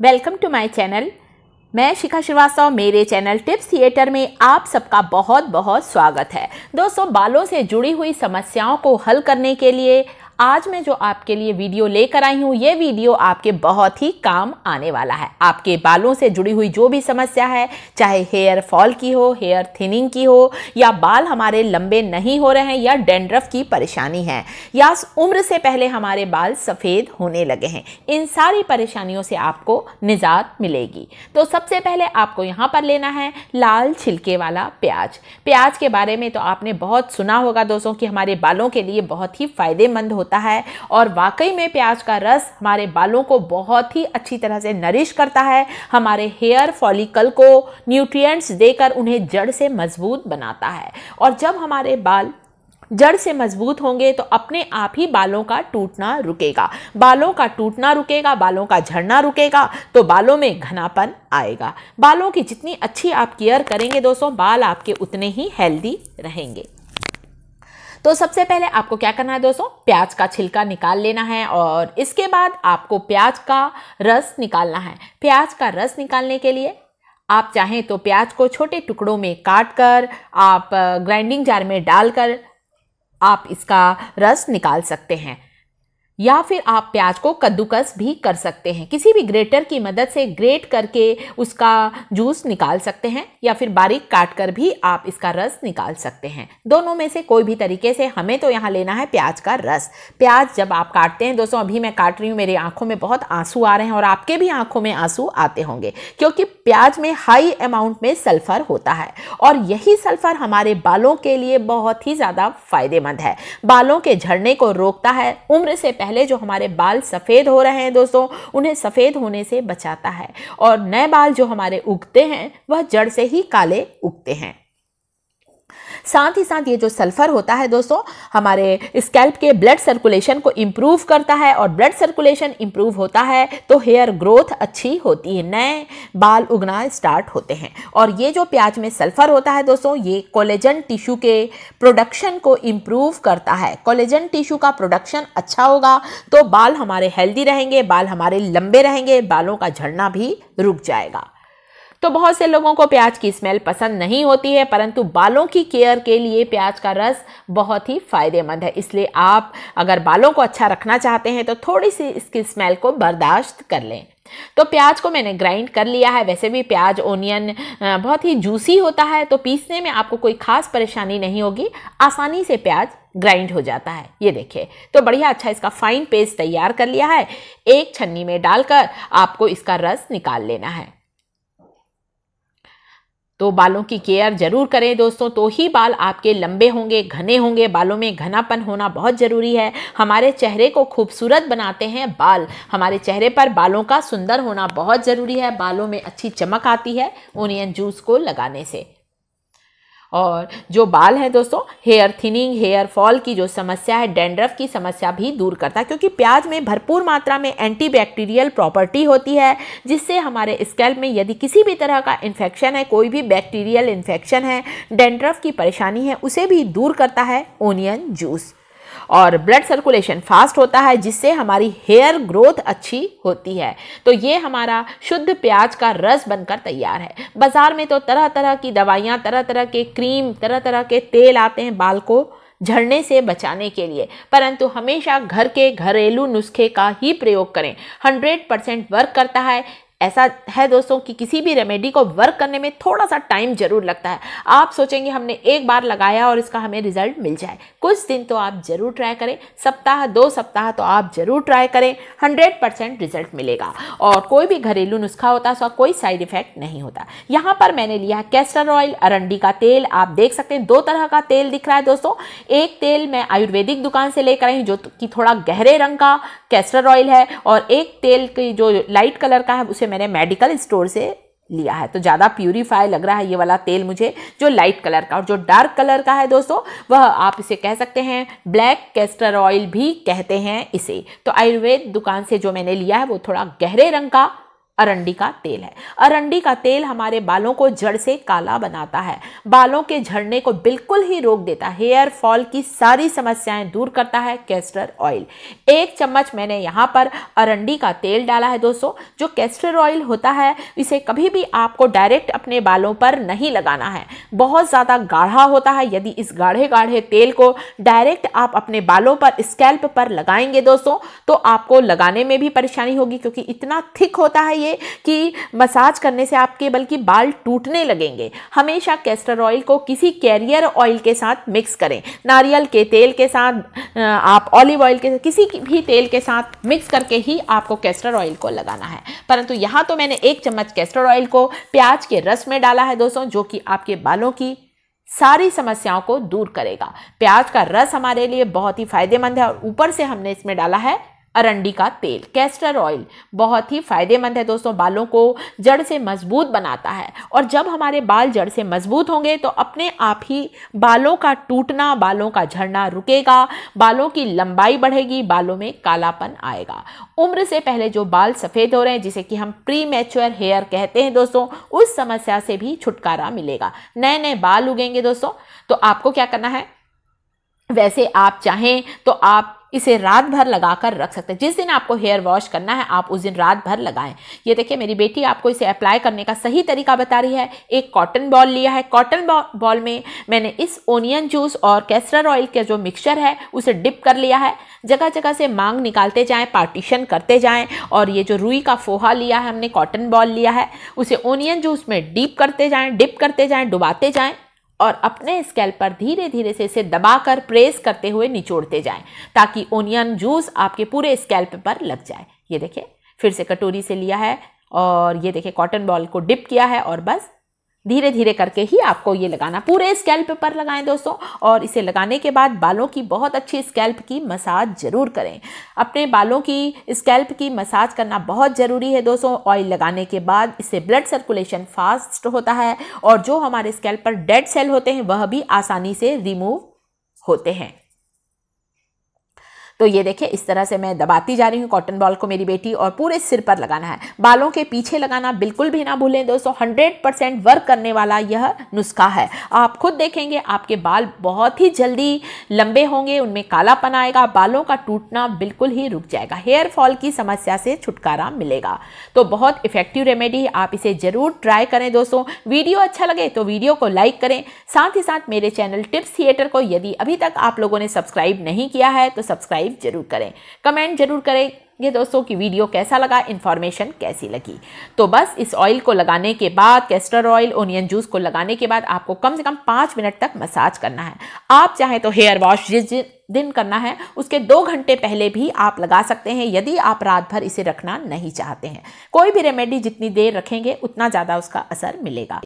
welcome to my channel मैं शिखा श्रीवास्तव मेरे channel tips theatre में आप सबका बहुत बहुत स्वागत है दोस्तों बालों से जुड़ी हुई समस्याओं को हल करने के लिए आज मैं जो आपके लिए वीडियो लेकर आई हूँ ये वीडियो आपके बहुत ही काम आने वाला है आपके बालों से जुड़ी हुई जो भी समस्या है चाहे हेयर फॉल की हो हेयर थिनिंग की हो या बाल हमारे लंबे नहीं हो रहे हैं या डेंड्रफ की परेशानी है या उम्र से पहले हमारे बाल सफ़ेद होने लगे हैं इन सारी परेशानियों से आपको निजात मिलेगी तो सबसे पहले आपको यहाँ पर लेना है लाल छिलके वाला प्याज प्याज के बारे में तो आपने बहुत सुना होगा दोस्तों कि हमारे बालों के लिए बहुत ही फ़ायदेमंद होता है और वाकई में प्याज का रस हमारे बालों को बहुत ही अच्छी तरह से नरिश करता है हमारे हेयर फॉलिकल को न्यूट्रिएंट्स देकर उन्हें जड़ से मजबूत बनाता है और जब हमारे बाल जड़ से मजबूत होंगे तो अपने आप ही बालों का टूटना रुकेगा बालों का टूटना रुकेगा बालों का झड़ना रुकेगा तो बालों में घनापन आएगा बालों की जितनी अच्छी आप केयर करेंगे दोस्तों बाल आपके उतने ही हेल्दी रहेंगे तो सबसे पहले आपको क्या करना है दोस्तों प्याज का छिलका निकाल लेना है और इसके बाद आपको प्याज का रस निकालना है प्याज का रस निकालने के लिए आप चाहें तो प्याज को छोटे टुकड़ों में काट कर आप ग्राइंडिंग जार में डालकर आप इसका रस निकाल सकते हैं या फिर आप प्याज को कद्दूकस भी कर सकते हैं किसी भी ग्रेटर की मदद से ग्रेट करके उसका जूस निकाल सकते हैं या फिर बारीक काट कर भी आप इसका रस निकाल सकते हैं दोनों में से कोई भी तरीके से हमें तो यहाँ लेना है प्याज का रस प्याज जब आप काटते हैं दोस्तों अभी मैं काट रही हूँ मेरी आँखों में बहुत आंसू आ रहे हैं और आपके भी आँखों में आंसू आते होंगे क्योंकि प्याज में हाई अमाउंट में सल्फ़र होता है और यही सल्फ़र हमारे बालों के लिए बहुत ही ज़्यादा फ़ायदेमंद है बालों के झड़ने को रोकता है उम्र से पहले पहले जो हमारे बाल सफ़ेद हो रहे हैं दोस्तों उन्हें सफ़ेद होने से बचाता है और नए बाल जो हमारे उगते हैं वह जड़ से ही काले उगते हैं साथ ही साथ ये जो सल्फ़र होता है दोस्तों हमारे स्कैल्प के ब्लड सर्कुलेशन को इम्प्रूव करता है और ब्लड सर्कुलेशन इम्प्रूव होता है तो हेयर ग्रोथ अच्छी होती है नए बाल उगना स्टार्ट होते हैं और ये जो प्याज में सल्फ़र होता है दोस्तों ये कोलेजन टिश्यू के प्रोडक्शन को इम्प्रूव करता है कोलेजन टिश्यू का प्रोडक्शन अच्छा होगा तो बाल हमारे हेल्दी रहेंगे बाल हमारे लंबे रहेंगे बालों का झड़ना भी रुक जाएगा तो बहुत से लोगों को प्याज की स्मेल पसंद नहीं होती है परंतु बालों की केयर के लिए प्याज का रस बहुत ही फ़ायदेमंद है इसलिए आप अगर बालों को अच्छा रखना चाहते हैं तो थोड़ी सी इसकी स्मेल को बर्दाश्त कर लें तो प्याज को मैंने ग्राइंड कर लिया है वैसे भी प्याज ओनियन बहुत ही जूसी होता है तो पीसने में आपको कोई खास परेशानी नहीं होगी आसानी से प्याज ग्राइंड हो जाता है ये देखिए तो बढ़िया अच्छा इसका फाइन पेस्ट तैयार कर लिया है एक छन्नी में डालकर आपको इसका रस निकाल लेना है तो बालों की केयर ज़रूर करें दोस्तों तो ही बाल आपके लंबे होंगे घने होंगे बालों में घनापन होना बहुत ज़रूरी है हमारे चेहरे को खूबसूरत बनाते हैं बाल हमारे चेहरे पर बालों का सुंदर होना बहुत ज़रूरी है बालों में अच्छी चमक आती है ओनियन जूस को लगाने से और जो बाल हैं दोस्तों हेयर थिनिंग हेयर फॉल की जो समस्या है डेंड्रफ की समस्या भी दूर करता है क्योंकि प्याज में भरपूर मात्रा में एंटीबैक्टीरियल प्रॉपर्टी होती है जिससे हमारे स्कैल्प में यदि किसी भी तरह का इन्फेक्शन है कोई भी बैक्टीरियल इन्फेक्शन है डेंड्रफ की परेशानी है उसे भी दूर करता है ओनियन जूस और ब्लड सर्कुलेशन फास्ट होता है जिससे हमारी हेयर ग्रोथ अच्छी होती है तो ये हमारा शुद्ध प्याज का रस बनकर तैयार है बाज़ार में तो तरह तरह की दवाइयाँ तरह तरह के क्रीम तरह तरह के तेल आते हैं बाल को झड़ने से बचाने के लिए परंतु हमेशा घर के घरेलू नुस्खे का ही प्रयोग करें 100 परसेंट वर्क करता है ऐसा है दोस्तों कि किसी भी रेमेडी को वर्क करने में थोड़ा सा टाइम जरूर लगता है आप सोचेंगे हमने एक बार लगाया और इसका हमें रिजल्ट मिल जाए कुछ दिन तो आप जरूर ट्राई करें सप्ताह दो सप्ताह तो आप जरूर ट्राई करें हंड्रेड परसेंट रिजल्ट मिलेगा और कोई भी घरेलू नुस्खा होता है उसका कोई साइड इफेक्ट नहीं होता यहाँ पर मैंने लिया कैस्टर ऑयल अरंडी का तेल आप देख सकते हैं दो तरह का तेल दिख रहा है दोस्तों एक तेल मैं आयुर्वेदिक दुकान से लेकर आई जो कि थोड़ा गहरे रंग का कैस्टर ऑयल है और एक तेल की जो लाइट कलर का है उसे मैंने मेडिकल स्टोर से लिया है तो ज़्यादा प्यूरीफाई लग रहा है ये वाला तेल मुझे जो लाइट कलर का और जो डार्क कलर का है दोस्तों वह आप इसे कह सकते हैं ब्लैक कैस्टर ऑयल भी कहते हैं इसे तो आयुर्वेद दुकान से जो मैंने लिया है वो थोड़ा गहरे रंग का अरंडी का तेल है अरंडी का तेल हमारे बालों को जड़ से काला बनाता है बालों के झड़ने को बिल्कुल ही रोक देता है हेयर फॉल की सारी समस्याएं दूर करता है कैस्टर ऑयल एक चम्मच मैंने यहाँ पर अरंडी का तेल डाला है दोस्तों जो कैस्टर ऑयल होता है इसे कभी भी आपको डायरेक्ट अपने बालों पर नहीं लगाना है बहुत ज़्यादा गाढ़ा होता है यदि इस गाढ़े गाढ़े तेल को डायरेक्ट आप अपने बालों पर स्कैल्प पर लगाएंगे दोस्तों तो आपको लगाने में भी परेशानी होगी क्योंकि इतना थिक होता है ये चाहिए कि मसाज करने से आपके बल्कि बाल टूटने लगेंगे हमेशा कैस्टर ऑयल को किसी कैरियर ऑयल के साथ मिक्स करें नारियल के तेल के साथ आप ऑलिव ऑयल के किसी भी तेल के साथ मिक्स करके ही आपको कैस्टर ऑयल को लगाना है परंतु यहाँ तो मैंने एक चम्मच कैस्टर ऑयल को प्याज के रस में डाला है दोस्तों जो कि आपके बालों की सारी समस्याओं को दूर करेगा प्याज का रस हमारे लिए बहुत ही फायदेमंद है और ऊपर से हमने इसमें डाला है अरंडी का तेल कैस्टर ऑयल बहुत ही फ़ायदेमंद है दोस्तों बालों को जड़ से मजबूत बनाता है और जब हमारे बाल जड़ से मजबूत होंगे तो अपने आप ही बालों का टूटना बालों का झड़ना रुकेगा बालों की लंबाई बढ़ेगी बालों में कालापन आएगा उम्र से पहले जो बाल सफ़ेद हो रहे हैं जिसे कि हम प्री मैच्योर हेयर कहते हैं दोस्तों उस समस्या से भी छुटकारा मिलेगा नए नए बाल उगेंगे दोस्तों तो आपको क्या करना है वैसे आप चाहें तो आप इसे रात भर लगा कर रख सकते हैं जिस दिन आपको हेयर वॉश करना है आप उस दिन रात भर लगाएं ये देखिए मेरी बेटी आपको इसे अप्लाई करने का सही तरीका बता रही है एक कॉटन बॉल लिया है कॉटन बॉल में मैंने इस ओनियन जूस और कैस्टर ऑयल का जो मिक्सचर है उसे डिप कर लिया है जगह जगह से मांग निकालते जाएँ पार्टीशन करते जाएँ और ये जो रुई का फोहा लिया है हमने कॉटन बॉल लिया है उसे ओनियन जूस में डीप करते जाएँ डिप करते जाएँ डुबाते जाएँ और अपने स्केल पर धीरे धीरे से इसे दबाकर प्रेस करते हुए निचोड़ते जाएं ताकि ओनियन जूस आपके पूरे स्केल्प पर लग जाए ये देखें फिर से कटोरी से लिया है और ये देखें कॉटन बॉल को डिप किया है और बस धीरे धीरे करके ही आपको ये लगाना पूरे स्कैल्प पर लगाएं दोस्तों और इसे लगाने के बाद बालों की बहुत अच्छी स्कैल्प की मसाज ज़रूर करें अपने बालों की स्कैल्प की मसाज करना बहुत ज़रूरी है दोस्तों ऑयल लगाने के बाद इससे ब्लड सर्कुलेशन फास्ट होता है और जो हमारे स्कैल्प पर डेड सेल होते हैं वह भी आसानी से रिमूव होते हैं तो ये देखें इस तरह से मैं दबाती जा रही हूँ कॉटन बॉल को मेरी बेटी और पूरे सिर पर लगाना है बालों के पीछे लगाना बिल्कुल भी ना भूलें दोस्तों हंड्रेड परसेंट वर्क करने वाला यह नुस्खा है आप खुद देखेंगे आपके बाल बहुत ही जल्दी लंबे होंगे उनमें कालापन आएगा बालों का टूटना बिल्कुल ही रुक जाएगा हेयर फॉल की समस्या से छुटकारा मिलेगा तो बहुत इफेक्टिव रेमेडी है आप इसे ज़रूर ट्राई करें दोस्तों वीडियो अच्छा लगे तो वीडियो को लाइक करें साथ ही साथ मेरे चैनल टिप्स थिएटर को यदि अभी तक आप लोगों ने सब्सक्राइब नहीं किया है तो सब्सक्राइब सब्सक्राइब जरूर करें कमेंट जरूर करें ये दोस्तों की वीडियो कैसा लगा इन्फॉर्मेशन कैसी लगी तो बस इस ऑयल को लगाने के बाद कैस्टर ऑयल ओनियन जूस को लगाने के बाद आपको कम से कम पाँच मिनट तक मसाज करना है आप चाहें तो हेयर वॉश जिस दिन करना है उसके दो घंटे पहले भी आप लगा सकते हैं यदि आप रात भर इसे रखना नहीं चाहते हैं कोई भी रेमेडी जितनी देर रखेंगे उतना ज़्यादा उसका असर मिलेगा